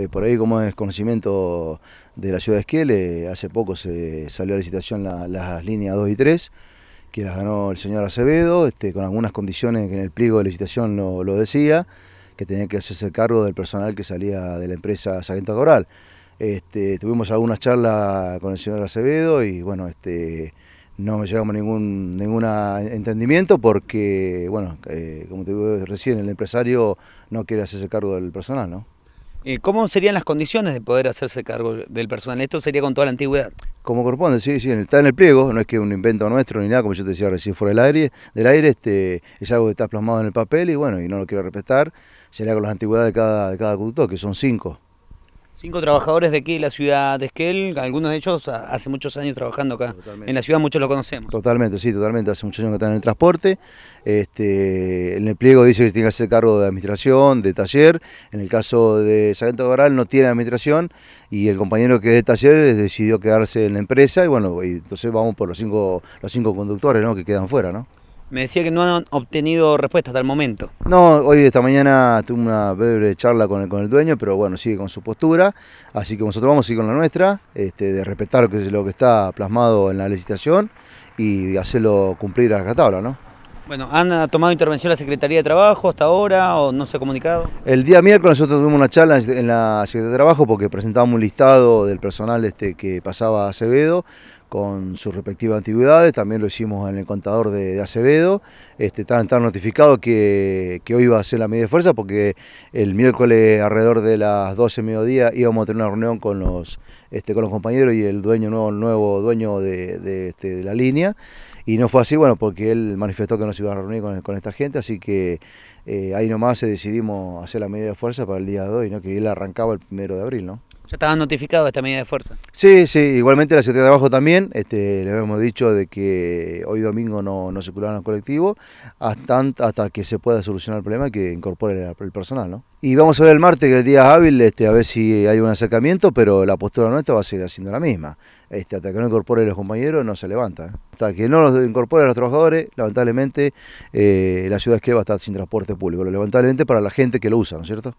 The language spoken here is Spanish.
Eh, por ahí, como es conocimiento de la ciudad de Esquiel, hace poco se salió a licitación las líneas 2 y 3, que las ganó el señor Acevedo, este, con algunas condiciones que en el pliego de licitación lo, lo, decía, que tenía que hacerse cargo del personal que salía de la empresa Salento Coral. Este, tuvimos algunas charlas con el señor Acevedo y bueno, este, no llegamos a ningún, ningún entendimiento porque, bueno, eh, como te digo recién, el empresario no quiere hacerse cargo del personal, ¿no? Eh, ¿Cómo serían las condiciones de poder hacerse cargo del personal? Esto sería con toda la antigüedad. Como corresponde, sí, sí, está en el pliego, no es que un invento nuestro ni nada, como yo te decía recién fuera del aire, del aire este, es algo que está plasmado en el papel y bueno, y no lo quiero respetar, sería con las antigüedades de cada, de cada conductor, que son cinco. Cinco trabajadores de aquí, la ciudad de Esquel, algunos de ellos hace muchos años trabajando acá. En la ciudad muchos lo conocemos. Totalmente, sí, totalmente. Hace muchos años que están en el transporte. Este, el empleo dice que tiene que hacer cargo de administración, de taller. En el caso de Sargento Garal no tiene administración y el compañero que es de taller decidió quedarse en la empresa y bueno, entonces vamos por los cinco, los cinco conductores ¿no? que quedan fuera, ¿no? Me decía que no han obtenido respuesta hasta el momento. No, hoy esta mañana tuve una breve charla con el, dueño, pero bueno, sigue con su postura, así que nosotros vamos a seguir con la nuestra, este, de respetar lo que, está plasmado en la licitación y hacerlo cumplir a la tabla, ¿no? Bueno, ¿han ah, tomado intervención la Secretaría de Trabajo hasta ahora o no se ha comunicado? El día miércoles nosotros tuvimos una charla en la Secretaría de Trabajo porque presentábamos un listado del personal este que pasaba a Acevedo, con sus respectivas antigüedades, también lo hicimos en el contador de, Acevedo, este, están, están notificados que, que, hoy iba a ser la medida de fuerza porque el miércoles alrededor de las 12 mediodía íbamos a tener una reunión con los, este, con los compañeros y el dueño nuevo, nuevo dueño de, este, de, la línea y no fue así, bueno, porque él manifestó que no se iba a reunir con, con esta gente, así que eh, ahí nomás decidimos hacer la medida de fuerza para el día de hoy, ¿no? que él arrancaba el primero de abril, ¿no? Ya estaban notificados esta medida de fuerza. Sí, sí, igualmente la Secretaría de Trabajo también, este, le habíamos dicho de que hoy domingo no, no circularon los colectivos hasta, hasta que se pueda solucionar el problema y que incorpore el, personal, ¿no? Y vamos a ver el martes, que es el día hábil, este, a ver si hay un acercamiento, pero la postura nuestra va a seguir siendo la misma. Este, hasta que no incorpore los compañeros, no se levanta. Hasta que no los incorpore los trabajadores, lamentablemente eh, la ciudad es que va a estar sin transporte público. Lamentablemente para la gente que lo usa, ¿no es cierto?